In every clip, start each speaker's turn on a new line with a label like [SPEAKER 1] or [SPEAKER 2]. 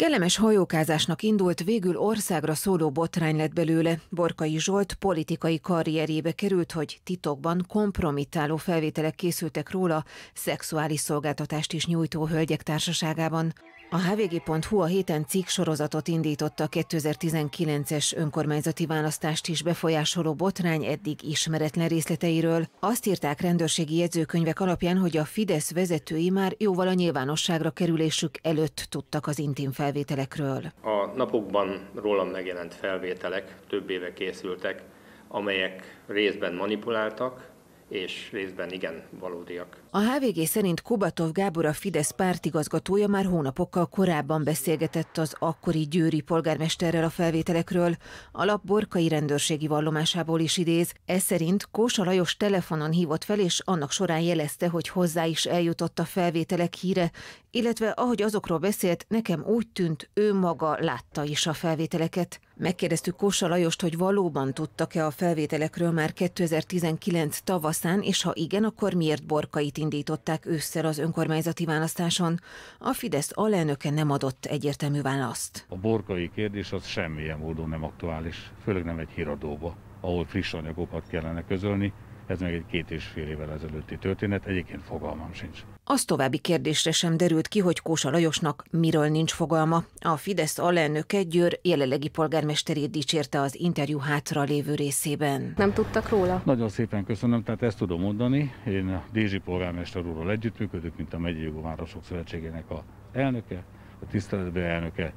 [SPEAKER 1] Kellemes hajókázásnak indult, végül országra szóló botrány lett belőle. Borkai Zsolt politikai karrierjébe került, hogy titokban kompromittáló felvételek készültek róla szexuális szolgáltatást is nyújtó hölgyek társaságában. A hvg.hu a héten cikk sorozatot indított a 2019-es önkormányzati választást is befolyásoló botrány eddig ismeretlen részleteiről. Azt írták rendőrségi jegyzőkönyvek alapján, hogy a Fidesz vezetői már jóval a nyilvánosságra kerülésük előtt tudtak az intim felvételekről.
[SPEAKER 2] A napokban rólam megjelent felvételek több éve készültek, amelyek részben manipuláltak, és részben igen valódiak.
[SPEAKER 1] A HVG szerint Kubatov Gábor a Fidesz pártigazgatója már hónapokkal korábban beszélgetett az akkori győri polgármesterrel a felvételekről. lap borkai rendőrségi vallomásából is idéz. Ez szerint Kósa Lajos telefonon hívott fel, és annak során jelezte, hogy hozzá is eljutott a felvételek híre, illetve ahogy azokról beszélt, nekem úgy tűnt, ő maga látta is a felvételeket. Megkérdeztük Kósa Lajost, hogy valóban tudtak-e a felvételekről már 2019 tavasz válaszán, és ha igen, akkor miért borkait indították ősszel az önkormányzati választáson? A Fidesz alelnöke nem adott egyértelmű választ.
[SPEAKER 3] A borkai kérdés az semmilyen módon nem aktuális, főleg nem egy híradóba, ahol friss anyagokat kellene közölni, ez meg egy két és fél évvel ezelőtti történet, egyébként fogalmam sincs.
[SPEAKER 1] Az további kérdésre sem derült ki, hogy Kósa Lajosnak miről nincs fogalma. A Fidesz alelnöke Győr jelenlegi polgármesterét dicsérte az interjú hátra lévő részében. Nem tudtak róla?
[SPEAKER 3] Nagyon szépen köszönöm, tehát ezt tudom mondani. Én a Dézsi polgármester úrral együttműködök, mint a Megyei Jogomárosok Szövetségének a elnöke, a tiszteletbe elnöke.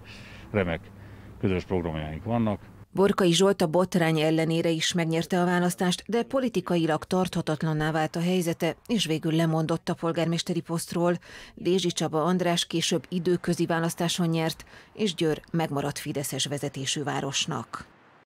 [SPEAKER 3] Remek közös programjaink vannak,
[SPEAKER 1] Borkai Zsolt a botrány ellenére is megnyerte a választást, de politikailag tarthatatlanná vált a helyzete, és végül lemondott a polgármesteri posztról. Dézsi Csaba András később időközi választáson nyert, és Győr megmaradt Fideszes vezetésű városnak.